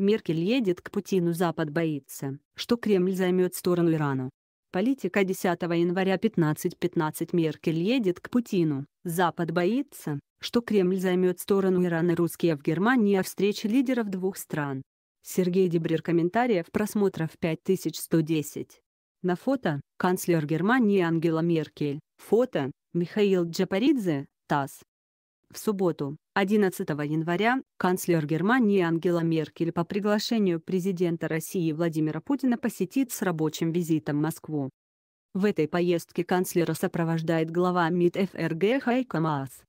Меркель едет к Путину Запад боится, что Кремль займет сторону Ирана. Политика 10 января 15.15 Меркель едет к Путину. Запад боится, что Кремль займет сторону Ирана. Русские в Германии о встрече лидеров двух стран. Сергей Дебрир. Комментариев просмотров 5110. На фото – канцлер Германии Ангела Меркель. Фото – Михаил Джапаридзе, ТАСС. В субботу, 11 января, канцлер Германии Ангела Меркель по приглашению президента России Владимира Путина посетит с рабочим визитом Москву. В этой поездке канцлера сопровождает глава МИД ФРГ Хайка Маас.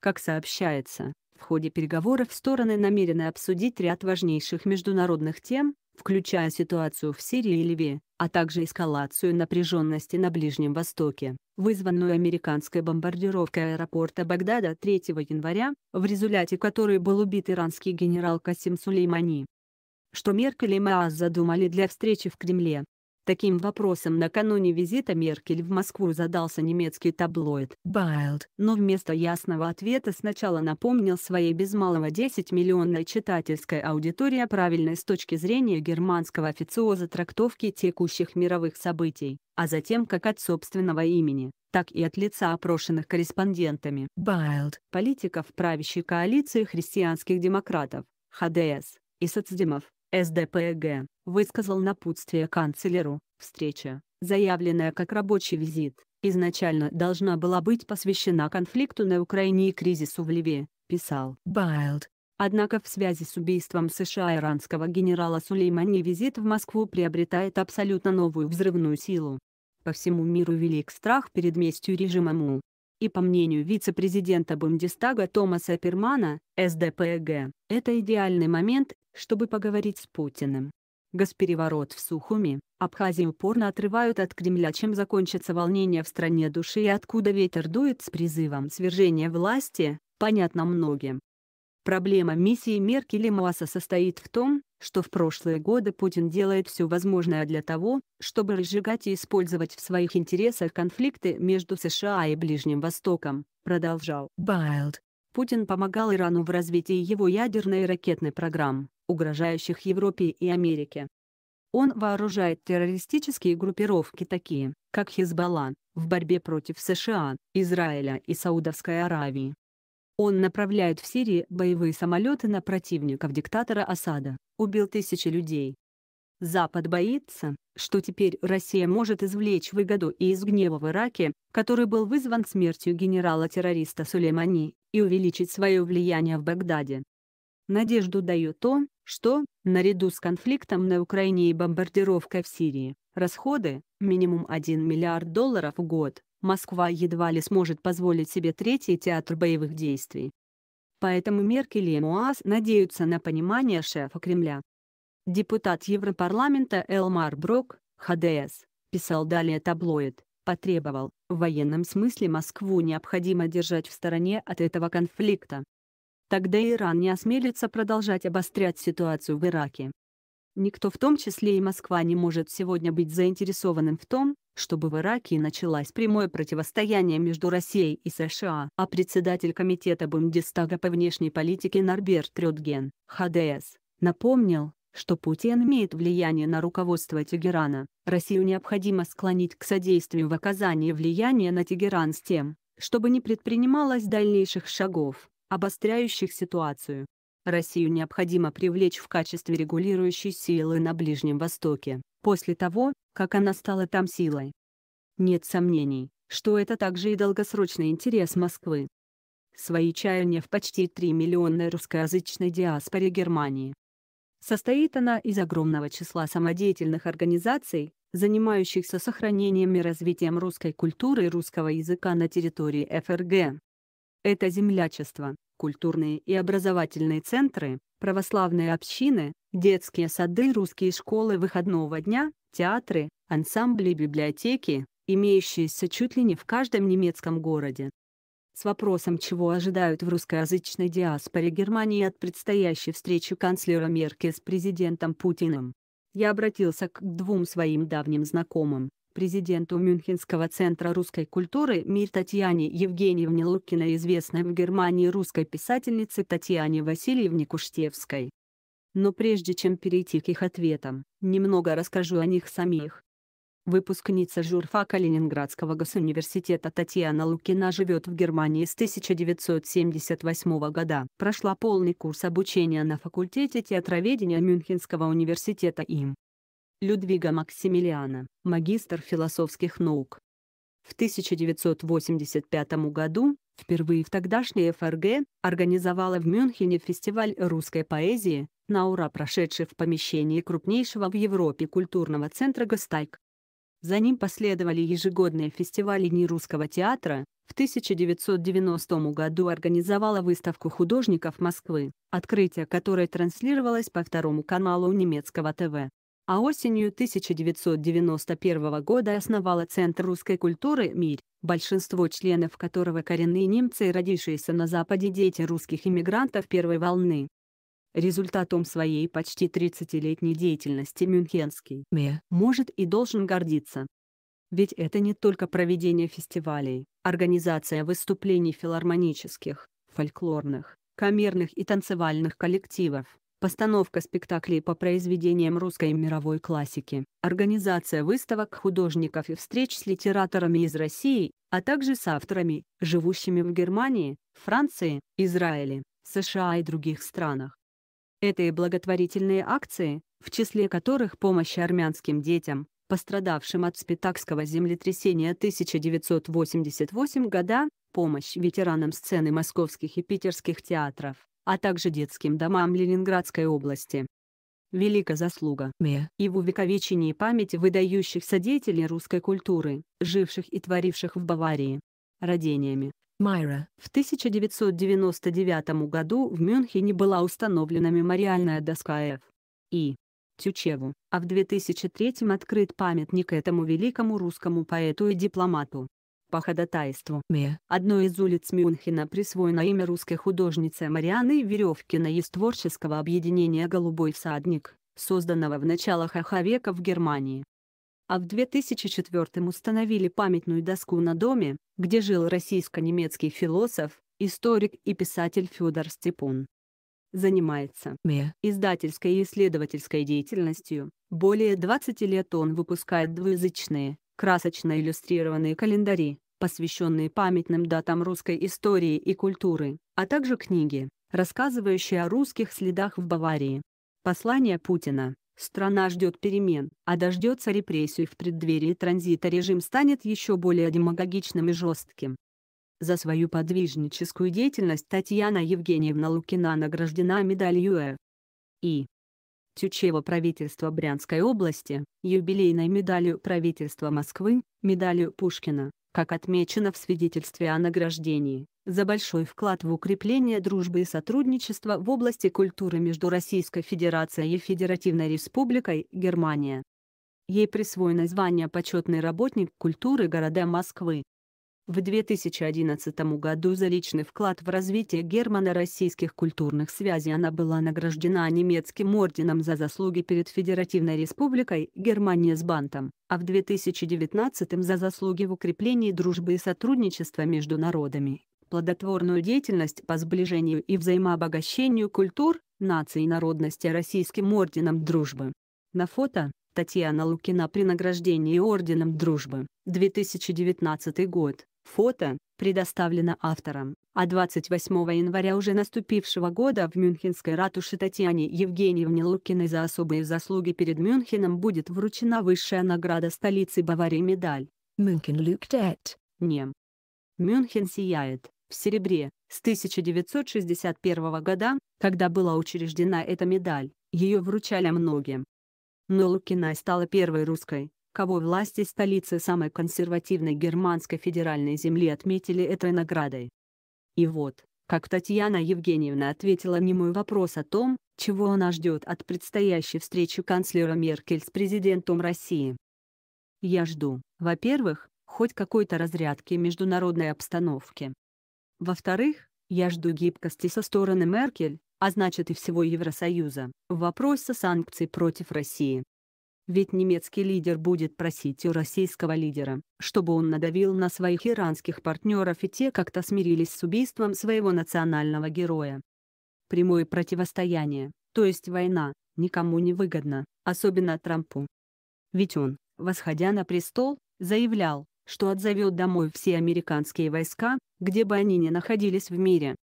Как сообщается, в ходе переговоров стороны намерены обсудить ряд важнейших международных тем, включая ситуацию в Сирии и Ливии, а также эскалацию напряженности на Ближнем Востоке, вызванную американской бомбардировкой аэропорта Багдада 3 января, в результате которой был убит иранский генерал Касим Сулеймани. Что Меркель и Мааз задумали для встречи в Кремле, Таким вопросом накануне визита Меркель в Москву задался немецкий таблоид Bild, но вместо ясного ответа сначала напомнил своей без малого 10-миллионной читательской аудитории о правильной с точки зрения германского официоза трактовки текущих мировых событий, а затем как от собственного имени так и от лица опрошенных корреспондентами Bild политиков правящей коалиции христианских демократов, ХДС и соцдемов. СДПГ, высказал напутствие канцлеру, встреча, заявленная как рабочий визит, изначально должна была быть посвящена конфликту на Украине и кризису в Ливии, писал Байлд. Однако в связи с убийством США иранского генерала Сулеймани визит в Москву приобретает абсолютно новую взрывную силу. По всему миру велик страх перед местью режима МУ. И по мнению вице-президента Бундестага Томаса Пермана, СДПГ, это идеальный момент чтобы поговорить с Путиным. Госпереворот в Сухуми, Абхазию упорно отрывают от Кремля чем закончится волнение в стране души и откуда ветер дует с призывом свержения власти, понятно многим. Проблема миссии Меркель и Муаса состоит в том, что в прошлые годы Путин делает все возможное для того, чтобы разжигать и использовать в своих интересах конфликты между США и Ближним Востоком, продолжал Байлд. Путин помогал Ирану в развитии его ядерной и ракетной программ угрожающих Европе и Америке. Он вооружает террористические группировки такие, как Хизбалла, в борьбе против США, Израиля и Саудовской Аравии. Он направляет в Сирии боевые самолеты на противников диктатора Асада, убил тысячи людей. Запад боится, что теперь Россия может извлечь выгоду и из гнева в Ираке, который был вызван смертью генерала-террориста Сулеймани, и увеличить свое влияние в Багдаде. Надежду дает то, что, наряду с конфликтом на Украине и бомбардировкой в Сирии, расходы, минимум 1 миллиард долларов в год, Москва едва ли сможет позволить себе третий театр боевых действий. Поэтому Меркель и МОАС надеются на понимание шефа Кремля. Депутат Европарламента Элмар Брок, ХДС, писал далее таблоид, потребовал, в военном смысле Москву необходимо держать в стороне от этого конфликта. Тогда Иран не осмелится продолжать обострять ситуацию в Ираке. Никто, в том числе и Москва, не может сегодня быть заинтересованным в том, чтобы в Ираке началось прямое противостояние между Россией и США. А председатель комитета Бундестага по внешней политике Норберт Рютген, ХДС, напомнил, что Путин имеет влияние на руководство Тегерана. Россию необходимо склонить к содействию в оказании влияния на Тегеран с тем, чтобы не предпринималось дальнейших шагов обостряющих ситуацию. Россию необходимо привлечь в качестве регулирующей силы на Ближнем Востоке, после того, как она стала там силой. Нет сомнений, что это также и долгосрочный интерес Москвы. Свои чаяния в почти 3 миллионной русскоязычной диаспоре Германии. Состоит она из огромного числа самодеятельных организаций, занимающихся сохранением и развитием русской культуры и русского языка на территории ФРГ это землячество, культурные и образовательные центры, православные общины, детские сады, русские школы выходного дня, театры, ансамбли, библиотеки, имеющиеся чуть ли не в каждом немецком городе. С вопросом, чего ожидают в русскоязычной диаспоре Германии от предстоящей встречи канцлера Меркель с президентом Путиным, я обратился к двум своим давним знакомым, президенту Мюнхенского центра русской культуры МИР Татьяне Евгеньевне Лукиной, известной в Германии русской писательнице Татьяне Васильевне Куштевской. Но прежде чем перейти к их ответам, немного расскажу о них самих. Выпускница журфака Ленинградского госуниверситета Татьяна Лукина живет в Германии с 1978 года. Прошла полный курс обучения на факультете театроведения Мюнхенского университета им. Людвига Максимилиана, магистр философских наук. В 1985 году, впервые в тогдашней ФРГ, организовала в Мюнхене фестиваль русской поэзии, на ура прошедший в помещении крупнейшего в Европе культурного центра «Гастайк». За ним последовали ежегодные фестивали нерусского театра, в 1990 году организовала выставку художников Москвы, открытие которой транслировалось по второму каналу немецкого ТВ а осенью 1991 года основала Центр русской культуры «Мирь», большинство членов которого коренные немцы и родившиеся на Западе дети русских иммигрантов первой волны. Результатом своей почти 30-летней деятельности Мюнхенский МИА может и должен гордиться. Ведь это не только проведение фестивалей, организация выступлений филармонических, фольклорных, камерных и танцевальных коллективов, постановка спектаклей по произведениям русской мировой классики, организация выставок художников и встреч с литераторами из России, а также с авторами, живущими в Германии, Франции, Израиле, США и других странах. Это и благотворительные акции, в числе которых помощь армянским детям, пострадавшим от спитакского землетрясения 1988 года, помощь ветеранам сцены московских и питерских театров, а также детским домам Ленинградской области. Велика заслуга Мия и в увековечении памяти выдающихся деятелей русской культуры, живших и творивших в Баварии. Родениями. Майра. В 1999 году в Мюнхене была установлена мемориальная доска Ф. И. Тючеву, а в 2003 открыт памятник этому великому русскому поэту и дипломату по ходатайству МИА. Одной из улиц Мюнхена присвоено имя русской художницы Марианы Веревкиной из творческого объединения «Голубой всадник», созданного в началах ХХ века в Германии. А в 2004 установили памятную доску на доме, где жил российско-немецкий философ, историк и писатель Федор Степун занимается издательской и исследовательской деятельностью. Более 20 лет он выпускает двуязычные, красочно иллюстрированные календари, посвященные памятным датам русской истории и культуры, а также книги, рассказывающие о русских следах в Баварии. Послание Путина. Страна ждет перемен, а дождется репрессий в преддверии транзита режим станет еще более демагогичным и жестким. За свою подвижническую деятельность Татьяна Евгеньевна Лукина награждена медалью Э. И. Тючева правительства Брянской области, юбилейной медалью правительства Москвы, медалью Пушкина, как отмечено в свидетельстве о награждении, за большой вклад в укрепление дружбы и сотрудничества в области культуры между Российской Федерацией и Федеративной Республикой Германия. Ей присвоено звание «Почетный работник культуры города Москвы». В 2011 году за личный вклад в развитие германо-российских культурных связей она была награждена немецким орденом за заслуги перед Федеративной Республикой Германия с Бантом, а в 2019 за заслуги в укреплении дружбы и сотрудничества между народами, плодотворную деятельность по сближению и взаимообогащению культур, наций и народности Российским орденом дружбы. На фото Татьяна Лукина при награждении Орденом Дружбы, 2019 год. Фото предоставлено автором, а 28 января уже наступившего года в Мюнхенской ратуше Татьяне Евгеньевне Лукиной за особые заслуги перед Мюнхеном будет вручена высшая награда столицы Баварии медаль. Мюнхен Люктет. Нем. Мюнхен сияет в серебре. С 1961 года, когда была учреждена эта медаль, ее вручали многим. Но Лукина стала первой русской, кого власти столицы самой консервативной германской федеральной земли отметили этой наградой. И вот, как Татьяна Евгеньевна ответила на мой вопрос о том, чего она ждет от предстоящей встречи канцлера Меркель с президентом России. Я жду, во-первых, хоть какой-то разрядки международной обстановки. Во-вторых, я жду гибкости со стороны Меркель, а значит и всего Евросоюза, в вопросе санкций против России. Ведь немецкий лидер будет просить у российского лидера, чтобы он надавил на своих иранских партнеров и те как-то смирились с убийством своего национального героя. Прямое противостояние, то есть война, никому не выгодно, особенно Трампу. Ведь он, восходя на престол, заявлял, что отзовет домой все американские войска, где бы они ни находились в мире.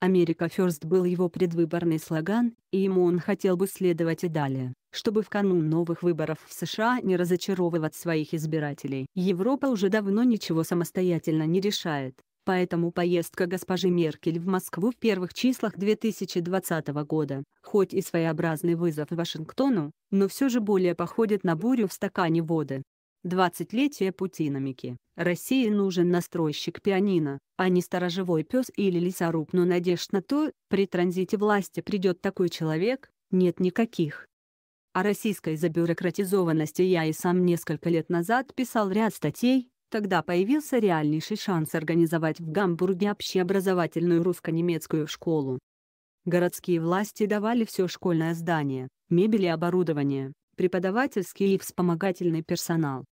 «Америка First был его предвыборный слоган, и ему он хотел бы следовать и далее, чтобы в канун новых выборов в США не разочаровывать своих избирателей. Европа уже давно ничего самостоятельно не решает, Поэтому поездка госпожи Меркель в Москву в первых числах 2020 года, хоть и своеобразный вызов Вашингтону, но все же более походит на бурю в стакане воды, 20-летие путинамики. России нужен настройщик пианино, а не сторожевой пес или лесоруб. Но надежд на то, при транзите власти придет такой человек, нет никаких. О российской забюрократизованности я и сам несколько лет назад писал ряд статей, тогда появился реальнейший шанс организовать в Гамбурге общеобразовательную русско-немецкую школу. Городские власти давали все школьное здание, мебель и оборудование, преподавательский и вспомогательный персонал.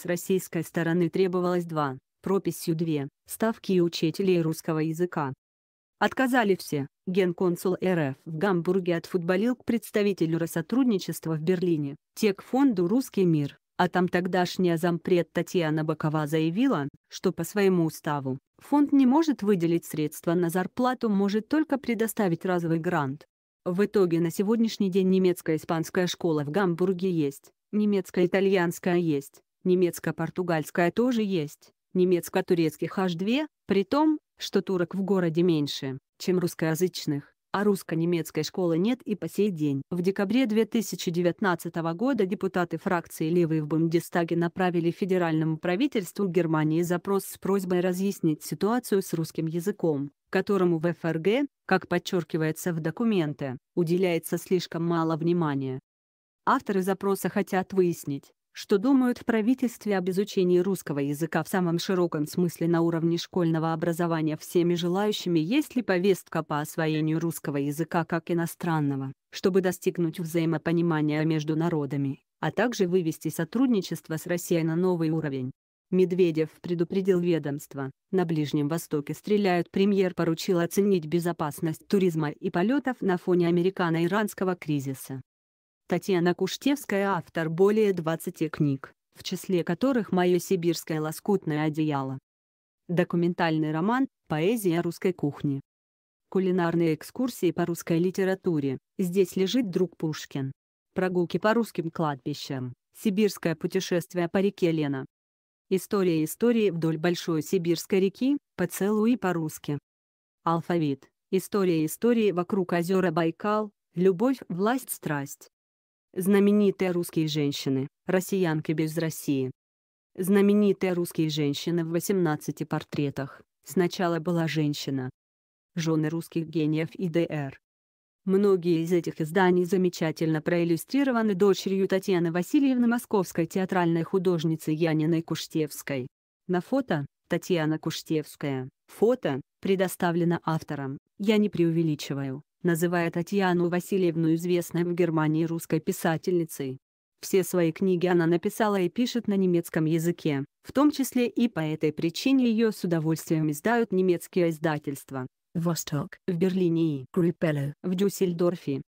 С российской стороны требовалось два, прописью две, ставки и учителей русского языка. Отказали все. Генконсул РФ в Гамбурге отфутболил к представителю Россотрудничества в Берлине, тек фонду «Русский мир», а там тогдашняя зампред Татьяна Бокова заявила, что по своему уставу фонд не может выделить средства на зарплату, может только предоставить разовый грант. В итоге на сегодняшний день немецко-испанская школа в Гамбурге есть, немецко-итальянская есть, немецко-португальская тоже есть, немецко-турецких аж две, при том, что турок в городе меньше, чем русскоязычных, а русско-немецкой школы нет и по сей день. В декабре 2019 года депутаты фракции «Левые» в Бундестаге направили федеральному правительству Германии запрос с просьбой разъяснить ситуацию с русским языком, которому в ФРГ, как подчеркивается в документе, уделяется слишком мало внимания. Авторы запроса хотят выяснить, что думают в правительстве об изучении русского языка в самом широком смысле на уровне школьного образования всеми желающими, есть ли повестка по освоению русского языка как иностранного, чтобы достигнуть взаимопонимания между народами, а также вывести сотрудничество с Россией на новый уровень. Медведев предупредил ведомство, на Ближнем Востоке стреляют премьер поручил оценить безопасность туризма и полетов на фоне американо-иранского кризиса. Татьяна Куштевская автор более 20 книг, в числе которых «Мое сибирское лоскутное одеяло». Документальный роман «Поэзия русской кухни». Кулинарные экскурсии по русской литературе «Здесь лежит друг Пушкин». Прогулки по русским кладбищам. Сибирское путешествие по реке Лена. История истории вдоль Большой Сибирской реки, по и по-русски. Алфавит. История истории вокруг озера Байкал, любовь, власть, страсть. Знаменитые русские женщины, россиянки без России. Знаменитые русские женщины в 18 портретах. Сначала была женщина. Жены русских гениев и др. Многие из этих изданий замечательно проиллюстрированы дочерью Татьяны Васильевны московской театральной художницы Яниной Куштевской. На фото – Татьяна Куштевская. Фото предоставлено автором, я не преувеличиваю называя Татьяну Васильевну известной в Германии русской писательницей. Все свои книги она написала и пишет на немецком языке, в том числе и по этой причине ее с удовольствием издают немецкие издательства. Восток, в Берлине и Группелло, в Дюссельдорфе.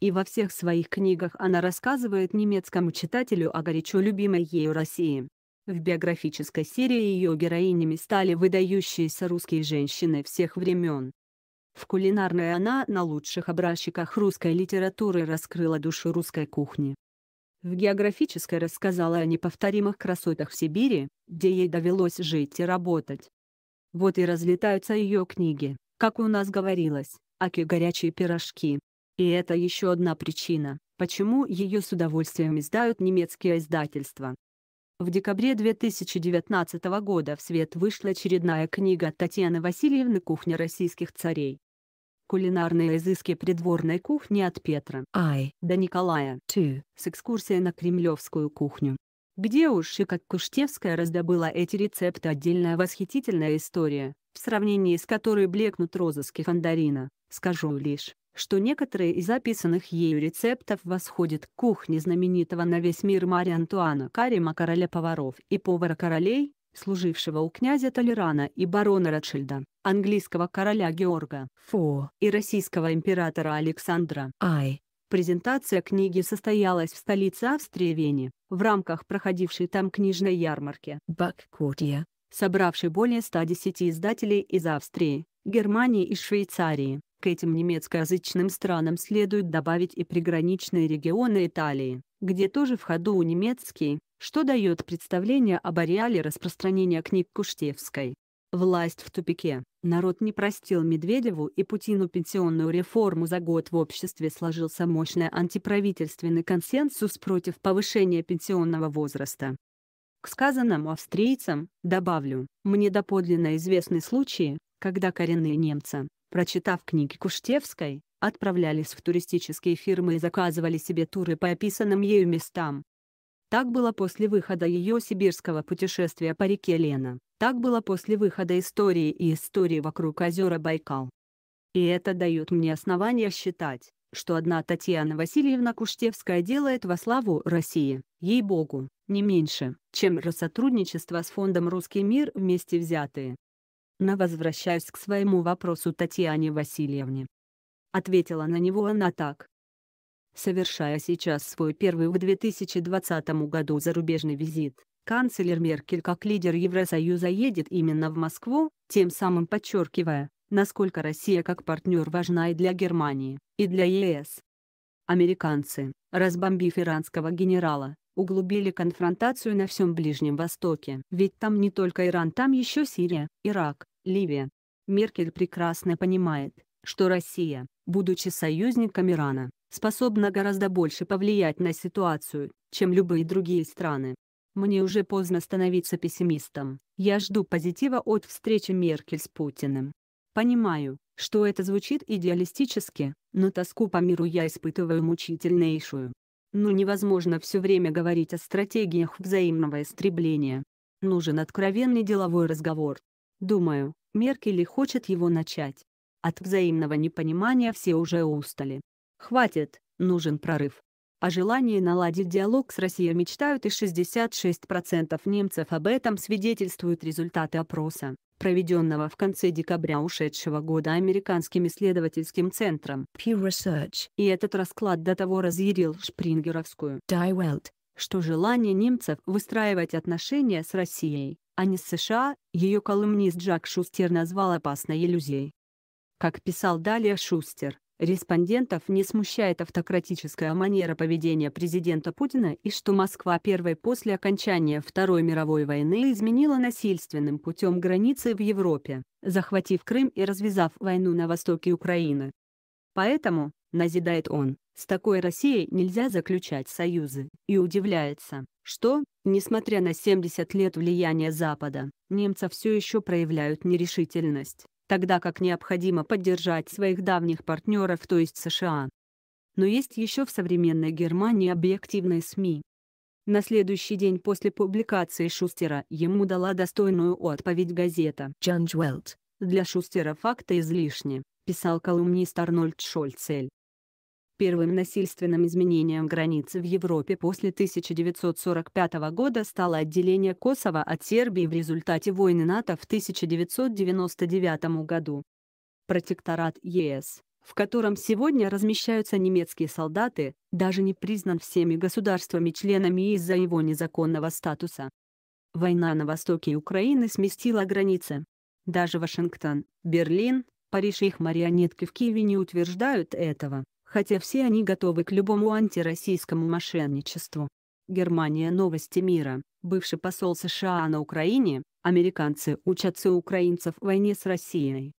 И во всех своих книгах она рассказывает немецкому читателю о горячо любимой ею России. В биографической серии ее героинями стали выдающиеся русские женщины всех времен, в кулинарной она на лучших образчиках русской литературы раскрыла душу русской кухни. В географической рассказала о неповторимых красотах в Сибири, где ей довелось жить и работать. Вот и разлетаются ее книги, как у нас говорилось, аки горячие пирожки. И это еще одна причина, почему ее с удовольствием издают немецкие издательства. В декабре 2019 года в свет вышла очередная книга Татьяны Васильевны «Кухня российских царей». Кулинарные изыски придворной кухни от Петра I до Николая II с экскурсией на кремлевскую кухню. Где уж и как Куштевская раздобыла эти рецепты отдельная восхитительная история, в сравнении с которой блекнут розыски Фандарина, скажу лишь, что некоторые из описанных ею рецептов восходят к кухне знаменитого на весь мир Мария Антуана Карима короля поваров и повара королей, служившего у князя Толерана и барона Ротшильда, английского короля Георга Фо и российского императора Александра Ай. Презентация книги состоялась в столице Австрии Вене, в рамках проходившей там книжной ярмарки «Баккурия», собравшей более 110 издателей из Австрии, Германии и Швейцарии. К этим немецкоязычным странам следует добавить и приграничные регионы Италии, где тоже в ходу у немецкий, что дает представление об ареале распространения книг Куштевской. Власть в тупике. Народ не простил Медведеву и Путину пенсионную реформу за год в обществе сложился мощный антиправительственный консенсус против повышения пенсионного возраста. К сказанному австрийцам, добавлю, мне доподлинно известны случаи, когда коренные немцы, Прочитав книги Куштевской, отправлялись в туристические фирмы и заказывали себе туры по описанным ею местам. Так было после выхода ее сибирского путешествия по реке Лена, так было после выхода истории и истории вокруг озера Байкал. И это дает мне основания считать, что одна Татьяна Васильевна Куштевская делает во славу России, ей-богу, не меньше, чем сотрудничество с Фондом «Русский мир» вместе взятые но возвращаюсь к своему вопросу Татьяне Васильевне. Ответила на него она так. Совершая сейчас свой первый в 2020 году зарубежный визит, канцлер Меркель как лидер Евросоюза едет именно в Москву, тем самым подчеркивая, насколько Россия как партнер важна и для Германии, и для ЕС. Американцы, разбомбив иранского генерала, углубили конфронтацию на всем Ближнем Востоке. Ведь там не только Иран, там еще Сирия, Ирак, Ливия. Меркель прекрасно понимает, что Россия, будучи союзником Ирана, способна гораздо больше повлиять на ситуацию, чем любые другие страны. Мне уже поздно становиться пессимистом, я жду позитива от встречи Меркель с Путиным. Понимаю, что это звучит идеалистически, но тоску по миру я испытываю мучительнейшую. Ну невозможно все время говорить о стратегиях взаимного истребления. Нужен откровенный деловой разговор, Думаю, Меркель хочет его начать. От взаимного непонимания все уже устали. Хватит, нужен прорыв. О а желании наладить диалог с Россией мечтают и 66% немцев об этом свидетельствуют результаты опроса, проведенного в конце декабря ушедшего года американским исследовательским центром Pew Research. И этот расклад до того разъярил шпрингеровскую Die Welt, что желание немцев выстраивать отношения с Россией а не с США, ее колумнист Джак Шустер назвал опасной иллюзией. Как писал далее Шустер, респондентов не смущает автократическая манера поведения президента Путина и что Москва первой после окончания Второй мировой войны изменила насильственным путем границы в Европе, захватив Крым и развязав войну на востоке Украины. Поэтому, назидает он. С такой Россией нельзя заключать союзы. И удивляется, что, несмотря на 70 лет влияния Запада, немцы все еще проявляют нерешительность, тогда как необходимо поддержать своих давних партнеров, то есть США. Но есть еще в современной Германии объективные СМИ. На следующий день после публикации Шустера ему дала достойную отповедь газета «Джанжуэлт». Для Шустера факты излишни, писал колумнист Арнольд Шольцель первым насильственным изменением границы в Европе после 1945 года стало отделение Косово от Сербии в результате войны НАТО в 1999 году. Протекторат ЕС, в котором сегодня размещаются немецкие солдаты, даже не признан всеми государствами-членами из-за его незаконного статуса. Война на востоке Украины сместила границы. Даже Вашингтон, Берлин, Париж и их марионетки в Киеве не утверждают этого хотя все они готовы к любому антироссийскому мошенничеству. Германия Новости мира, бывший посол США на Украине, американцы учатся у украинцев в войне с Россией.